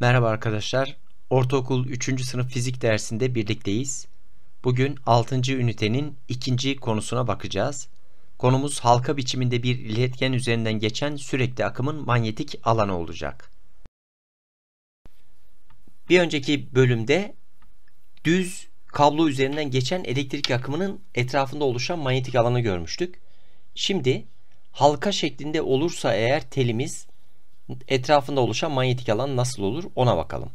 Merhaba arkadaşlar. Ortaokul 3. sınıf fizik dersinde birlikteyiz. Bugün 6. ünitenin ikinci konusuna bakacağız. Konumuz halka biçiminde bir iletken üzerinden geçen sürekli akımın manyetik alanı olacak. Bir önceki bölümde düz kablo üzerinden geçen elektrik akımının etrafında oluşan manyetik alanı görmüştük. Şimdi halka şeklinde olursa eğer telimiz etrafında oluşan manyetik alan nasıl olur ona bakalım.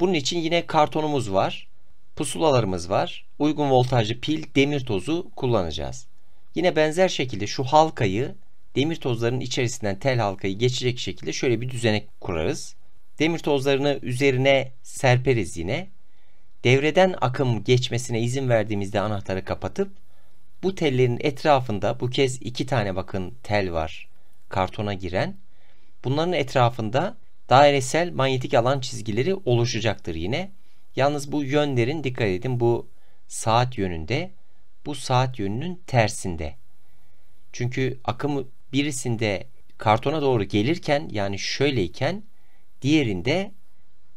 Bunun için yine kartonumuz var. Pusulalarımız var. Uygun voltajlı pil demir tozu kullanacağız. Yine benzer şekilde şu halkayı demir tozlarının içerisinden tel halkayı geçecek şekilde şöyle bir düzenek kurarız. Demir tozlarını üzerine serperiz yine. Devreden akım geçmesine izin verdiğimizde anahtarı kapatıp bu tellerin etrafında bu kez iki tane bakın tel var kartona giren Bunların etrafında dairesel manyetik alan çizgileri oluşacaktır yine. Yalnız bu yönlerin dikkat edin bu saat yönünde, bu saat yönünün tersinde. Çünkü akım birisinde kartona doğru gelirken yani şöyleyken diğerinde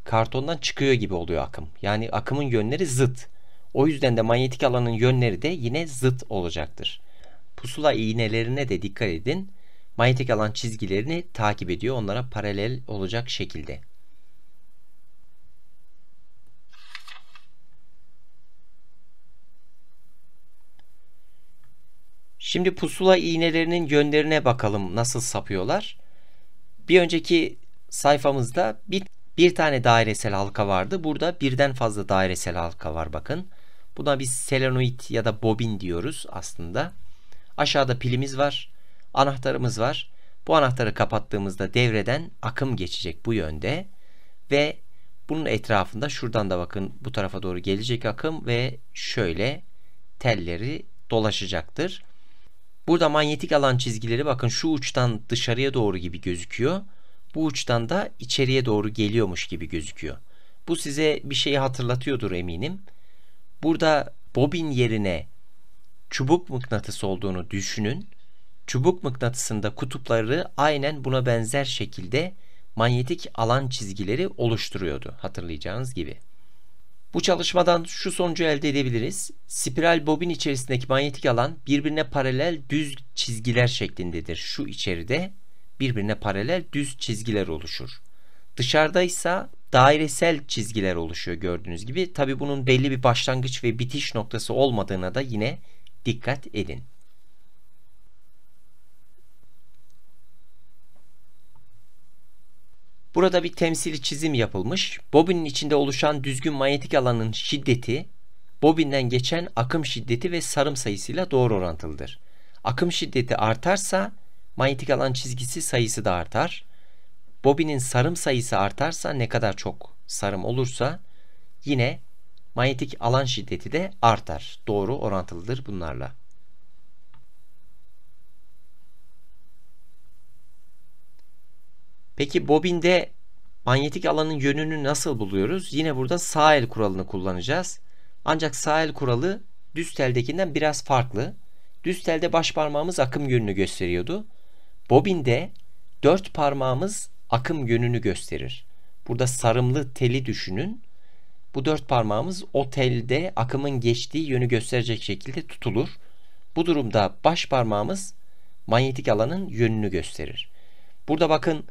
kartondan çıkıyor gibi oluyor akım. Yani akımın yönleri zıt. O yüzden de manyetik alanın yönleri de yine zıt olacaktır. Pusula iğnelerine de dikkat edin manyetik alan çizgilerini takip ediyor onlara paralel olacak şekilde. Şimdi pusula iğnelerinin yönlerine bakalım nasıl sapıyorlar. Bir önceki sayfamızda bir, bir tane dairesel halka vardı. Burada birden fazla dairesel halka var bakın. Buna biz selenoid ya da bobin diyoruz aslında. Aşağıda pilimiz var anahtarımız var. Bu anahtarı kapattığımızda devreden akım geçecek bu yönde ve bunun etrafında şuradan da bakın bu tarafa doğru gelecek akım ve şöyle telleri dolaşacaktır. Burada manyetik alan çizgileri bakın şu uçtan dışarıya doğru gibi gözüküyor. Bu uçtan da içeriye doğru geliyormuş gibi gözüküyor. Bu size bir şeyi hatırlatıyordur eminim. Burada bobin yerine çubuk mıknatısı olduğunu düşünün Çubuk mıknatısında kutupları aynen buna benzer şekilde manyetik alan çizgileri oluşturuyordu hatırlayacağınız gibi. Bu çalışmadan şu sonucu elde edebiliriz. Spiral bobin içerisindeki manyetik alan birbirine paralel düz çizgiler şeklindedir. Şu içeride birbirine paralel düz çizgiler oluşur. Dışarıda ise dairesel çizgiler oluşuyor gördüğünüz gibi. Tabi bunun belli bir başlangıç ve bitiş noktası olmadığına da yine dikkat edin. Burada bir temsili çizim yapılmış. Bobinin içinde oluşan düzgün manyetik alanın şiddeti bobinden geçen akım şiddeti ve sarım sayısıyla doğru orantılıdır. Akım şiddeti artarsa manyetik alan çizgisi sayısı da artar. Bobinin sarım sayısı artarsa ne kadar çok sarım olursa yine manyetik alan şiddeti de artar. Doğru orantılıdır bunlarla. Peki bobinde manyetik alanın yönünü nasıl buluyoruz? Yine burada sağ el kuralını kullanacağız. Ancak sağ el kuralı düz teldekinden biraz farklı. Düz telde baş parmağımız akım yönünü gösteriyordu. Bobinde dört parmağımız akım yönünü gösterir. Burada sarımlı teli düşünün. Bu dört parmağımız o telde akımın geçtiği yönü gösterecek şekilde tutulur. Bu durumda baş parmağımız manyetik alanın yönünü gösterir. Burada bakın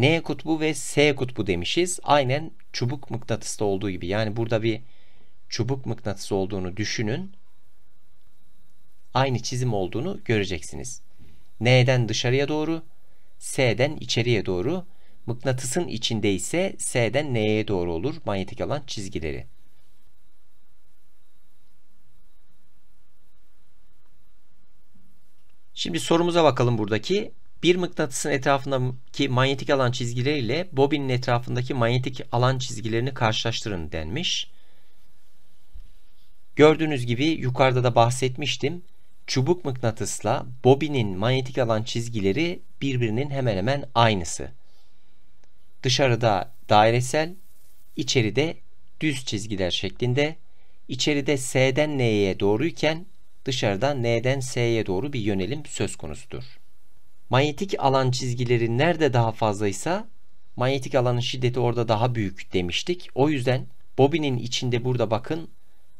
N kutbu ve S kutbu demişiz. Aynen çubuk mıknatısta olduğu gibi. Yani burada bir çubuk mıknatısı olduğunu düşünün. Aynı çizim olduğunu göreceksiniz. N'den dışarıya doğru, S'den içeriye doğru. Mıknatısın içinde ise S'den N'ye doğru olur manyetik alan çizgileri. Şimdi sorumuza bakalım buradaki bir mıknatısın etrafındaki manyetik alan çizgileriyle bobinin etrafındaki manyetik alan çizgilerini karşılaştırın denmiş. Gördüğünüz gibi yukarıda da bahsetmiştim. Çubuk mıknatısla bobinin manyetik alan çizgileri birbirinin hemen hemen aynısı. Dışarıda dairesel, içeride düz çizgiler şeklinde. İçeride S'den N'ye doğruyken dışarıda N'den S'ye doğru bir yönelim söz konusudur. Manyetik alan çizgileri nerede daha fazlaysa manyetik alanın şiddeti orada daha büyük demiştik. O yüzden bobinin içinde burada bakın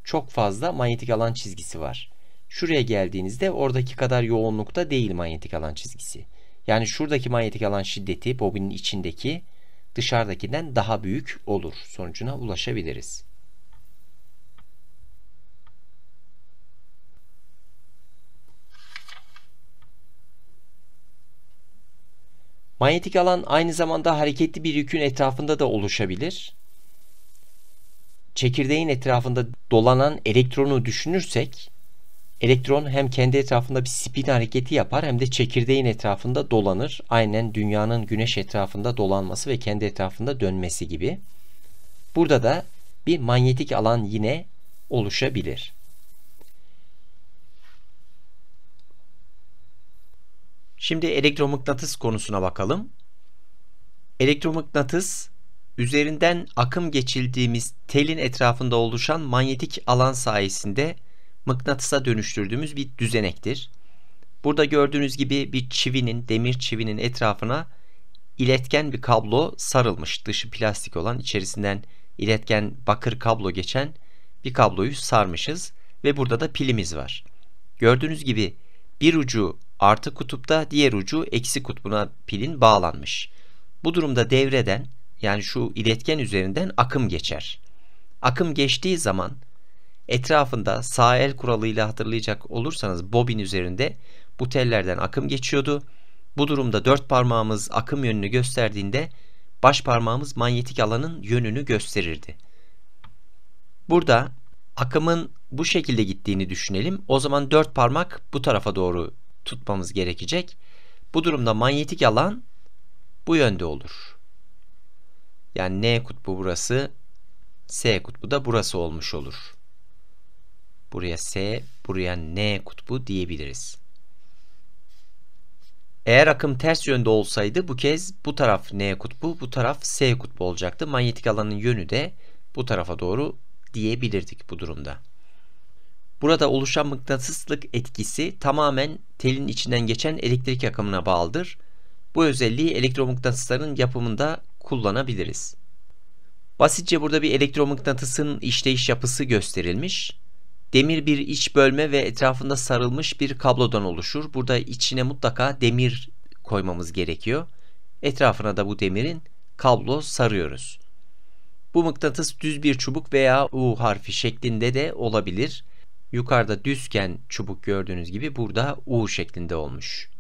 çok fazla manyetik alan çizgisi var. Şuraya geldiğinizde oradaki kadar yoğunlukta değil manyetik alan çizgisi. Yani şuradaki manyetik alan şiddeti bobinin içindeki dışarıdakinden daha büyük olur sonucuna ulaşabiliriz. Manyetik alan aynı zamanda hareketli bir yükün etrafında da oluşabilir. Çekirdeğin etrafında dolanan elektronu düşünürsek elektron hem kendi etrafında bir spin hareketi yapar hem de çekirdeğin etrafında dolanır. Aynen dünyanın güneş etrafında dolanması ve kendi etrafında dönmesi gibi. Burada da bir manyetik alan yine oluşabilir. Şimdi elektromıknatıs konusuna bakalım. Elektromıknatıs üzerinden akım geçildiğimiz telin etrafında oluşan manyetik alan sayesinde mıknatısa dönüştürdüğümüz bir düzenektir. Burada gördüğünüz gibi bir çivinin, demir çivinin etrafına iletken bir kablo sarılmış. Dışı plastik olan, içerisinden iletken bakır kablo geçen bir kabloyu sarmışız ve burada da pilimiz var. Gördüğünüz gibi bir ucu artı kutupta diğer ucu eksi kutbuna pilin bağlanmış. Bu durumda devreden yani şu iletken üzerinden akım geçer. Akım geçtiği zaman etrafında sağ el kuralıyla hatırlayacak olursanız bobin üzerinde bu tellerden akım geçiyordu. Bu durumda dört parmağımız akım yönünü gösterdiğinde baş parmağımız manyetik alanın yönünü gösterirdi. Burada akımın bu şekilde gittiğini düşünelim. O zaman dört parmak bu tarafa doğru tutmamız gerekecek. Bu durumda manyetik alan bu yönde olur. Yani N kutbu burası, S kutbu da burası olmuş olur. Buraya S, buraya N kutbu diyebiliriz. Eğer akım ters yönde olsaydı bu kez bu taraf N kutbu, bu taraf S kutbu olacaktı. Manyetik alanın yönü de bu tarafa doğru diyebilirdik bu durumda. Burada oluşan mıknatıslık etkisi tamamen telin içinden geçen elektrik akımına bağlıdır. Bu özelliği elektromıknatısların yapımında kullanabiliriz. Basitçe burada bir elektromıknatısın işleyiş yapısı gösterilmiş. Demir bir iç bölme ve etrafında sarılmış bir kablodan oluşur. Burada içine mutlaka demir koymamız gerekiyor. Etrafına da bu demirin kablo sarıyoruz. Bu mıknatıs düz bir çubuk veya U harfi şeklinde de olabilir. Yukarıda düzken çubuk gördüğünüz gibi burada U şeklinde olmuş.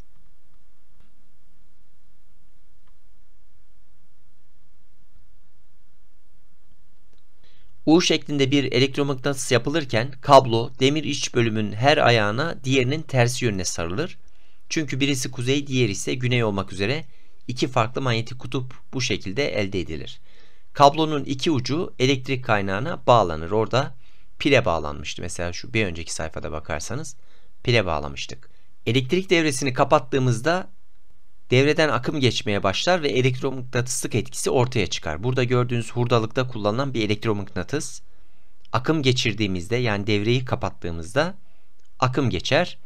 U şeklinde bir elektromıknatıs yapılırken kablo demir iç bölümün her ayağına diğerinin tersi yönüne sarılır. Çünkü birisi kuzey diğeri ise güney olmak üzere iki farklı manyetik kutup bu şekilde elde edilir. Kablonun iki ucu elektrik kaynağına bağlanır. Orada pile bağlanmıştı. Mesela şu bir önceki sayfada bakarsanız pile bağlamıştık. Elektrik devresini kapattığımızda devreden akım geçmeye başlar ve elektromıknatıslık etkisi ortaya çıkar. Burada gördüğünüz hurdalıkta kullanılan bir elektromıknatıs akım geçirdiğimizde yani devreyi kapattığımızda akım geçer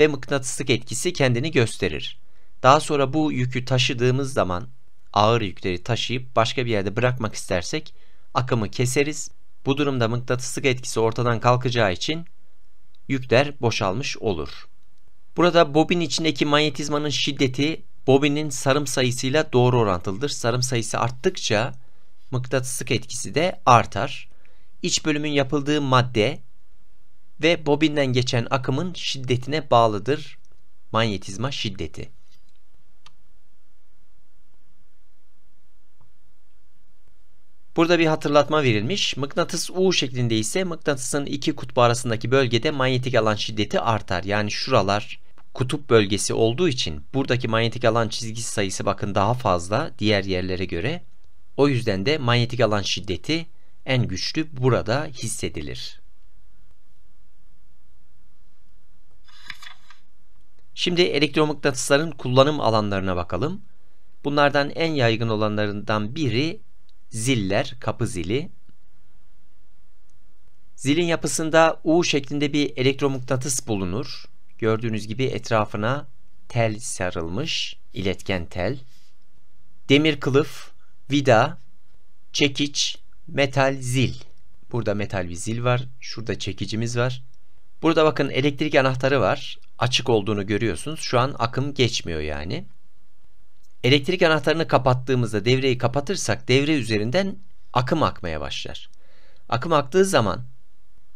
ve mıknatıslık etkisi kendini gösterir. Daha sonra bu yükü taşıdığımız zaman ağır yükleri taşıyıp başka bir yerde bırakmak istersek akımı keseriz bu durumda mıknatıslık etkisi ortadan kalkacağı için yükler boşalmış olur. Burada bobin içindeki manyetizmanın şiddeti bobinin sarım sayısıyla doğru orantılıdır. Sarım sayısı arttıkça mıknatıslık etkisi de artar. İç bölümün yapıldığı madde ve bobinden geçen akımın şiddetine bağlıdır manyetizma şiddeti. Burada bir hatırlatma verilmiş. Mıknatıs U şeklinde ise mıknatısın iki kutbu arasındaki bölgede manyetik alan şiddeti artar. Yani şuralar kutup bölgesi olduğu için buradaki manyetik alan çizgisi sayısı bakın daha fazla diğer yerlere göre. O yüzden de manyetik alan şiddeti en güçlü burada hissedilir. Şimdi elektromıknatısların kullanım alanlarına bakalım. Bunlardan en yaygın olanlarından biri ziller, kapı zili. Zilin yapısında U şeklinde bir elektromıknatıs bulunur. Gördüğünüz gibi etrafına tel sarılmış, iletken tel. Demir kılıf, vida, çekiç, metal zil. Burada metal bir zil var. Şurada çekicimiz var. Burada bakın elektrik anahtarı var. Açık olduğunu görüyorsunuz. Şu an akım geçmiyor yani elektrik anahtarını kapattığımızda devreyi kapatırsak devre üzerinden akım akmaya başlar. Akım aktığı zaman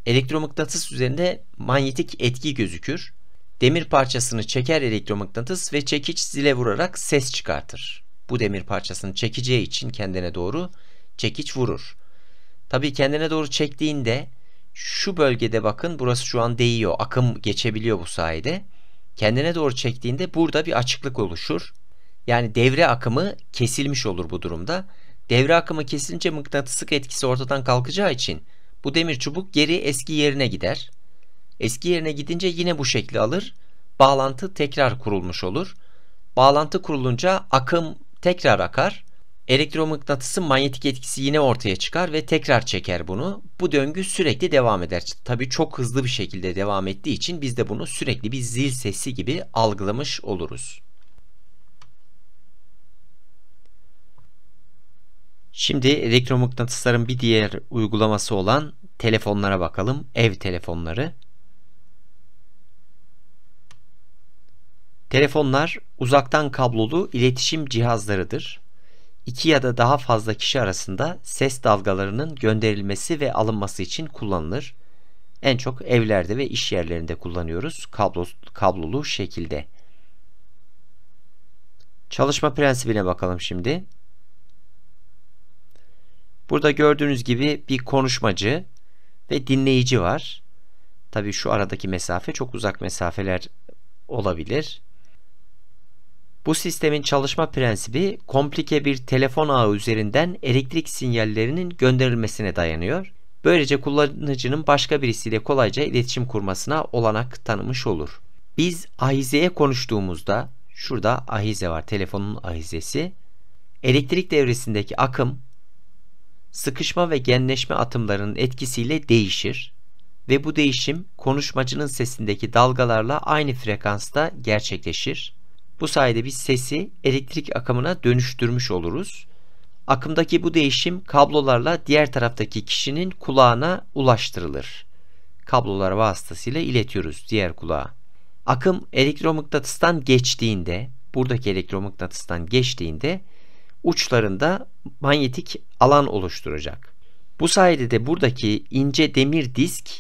elektromıknatıs üzerinde manyetik etki gözükür. Demir parçasını çeker elektromıknatıs ve çekiç zile vurarak ses çıkartır. Bu demir parçasını çekeceği için kendine doğru çekiç vurur. Tabii kendine doğru çektiğinde şu bölgede bakın burası şu an değiyor. Akım geçebiliyor bu sayede. Kendine doğru çektiğinde burada bir açıklık oluşur yani devre akımı kesilmiş olur bu durumda. Devre akımı kesilince mıknatıslık etkisi ortadan kalkacağı için bu demir çubuk geri eski yerine gider. Eski yerine gidince yine bu şekli alır. Bağlantı tekrar kurulmuş olur. Bağlantı kurulunca akım tekrar akar. Elektromıknatısın manyetik etkisi yine ortaya çıkar ve tekrar çeker bunu. Bu döngü sürekli devam eder. Tabi çok hızlı bir şekilde devam ettiği için biz de bunu sürekli bir zil sesi gibi algılamış oluruz. Şimdi elektromıknatısların bir diğer uygulaması olan telefonlara bakalım. Ev telefonları. Telefonlar uzaktan kablolu iletişim cihazlarıdır. İki ya da daha fazla kişi arasında ses dalgalarının gönderilmesi ve alınması için kullanılır. En çok evlerde ve iş yerlerinde kullanıyoruz kablo, kablolu şekilde. Çalışma prensibine bakalım şimdi. Burada gördüğünüz gibi bir konuşmacı ve dinleyici var. Tabi şu aradaki mesafe çok uzak mesafeler olabilir. Bu sistemin çalışma prensibi komplike bir telefon ağı üzerinden elektrik sinyallerinin gönderilmesine dayanıyor. Böylece kullanıcının başka birisiyle kolayca iletişim kurmasına olanak tanımış olur. Biz ahizeye konuştuğumuzda şurada ahize var telefonun ahizesi. Elektrik devresindeki akım sıkışma ve genleşme atımlarının etkisiyle değişir ve bu değişim konuşmacının sesindeki dalgalarla aynı frekansta gerçekleşir. Bu sayede biz sesi elektrik akımına dönüştürmüş oluruz. Akımdaki bu değişim kablolarla diğer taraftaki kişinin kulağına ulaştırılır. Kablolar vasıtasıyla iletiyoruz diğer kulağa. Akım elektromıknatıstan geçtiğinde, buradaki elektromıknatıstan geçtiğinde uçlarında manyetik alan oluşturacak. Bu sayede de buradaki ince demir disk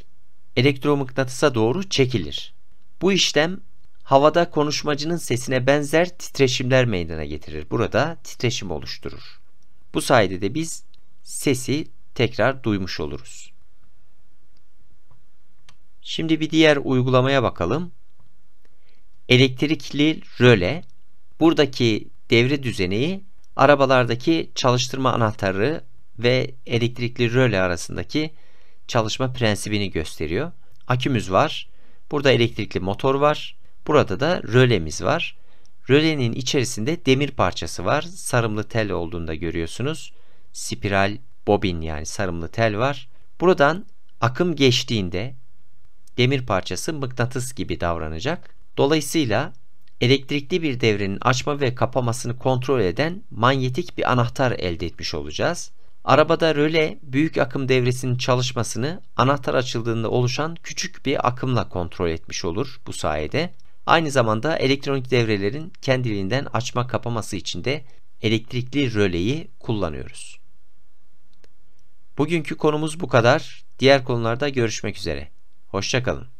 elektromıknatısa doğru çekilir. Bu işlem havada konuşmacının sesine benzer titreşimler meydana getirir. Burada titreşim oluşturur. Bu sayede de biz sesi tekrar duymuş oluruz. Şimdi bir diğer uygulamaya bakalım. Elektrikli röle buradaki devre düzeneyi arabalardaki çalıştırma anahtarı ve elektrikli röle arasındaki çalışma prensibini gösteriyor. Akümüz var. Burada elektrikli motor var. Burada da rölemiz var. Rölenin içerisinde demir parçası var. Sarımlı tel olduğunda görüyorsunuz. Spiral bobin yani sarımlı tel var. Buradan akım geçtiğinde demir parçası mıknatıs gibi davranacak. Dolayısıyla elektrikli bir devrenin açma ve kapamasını kontrol eden manyetik bir anahtar elde etmiş olacağız. Arabada röle büyük akım devresinin çalışmasını anahtar açıldığında oluşan küçük bir akımla kontrol etmiş olur bu sayede. Aynı zamanda elektronik devrelerin kendiliğinden açma kapaması için de elektrikli röleyi kullanıyoruz. Bugünkü konumuz bu kadar. Diğer konularda görüşmek üzere. Hoşçakalın.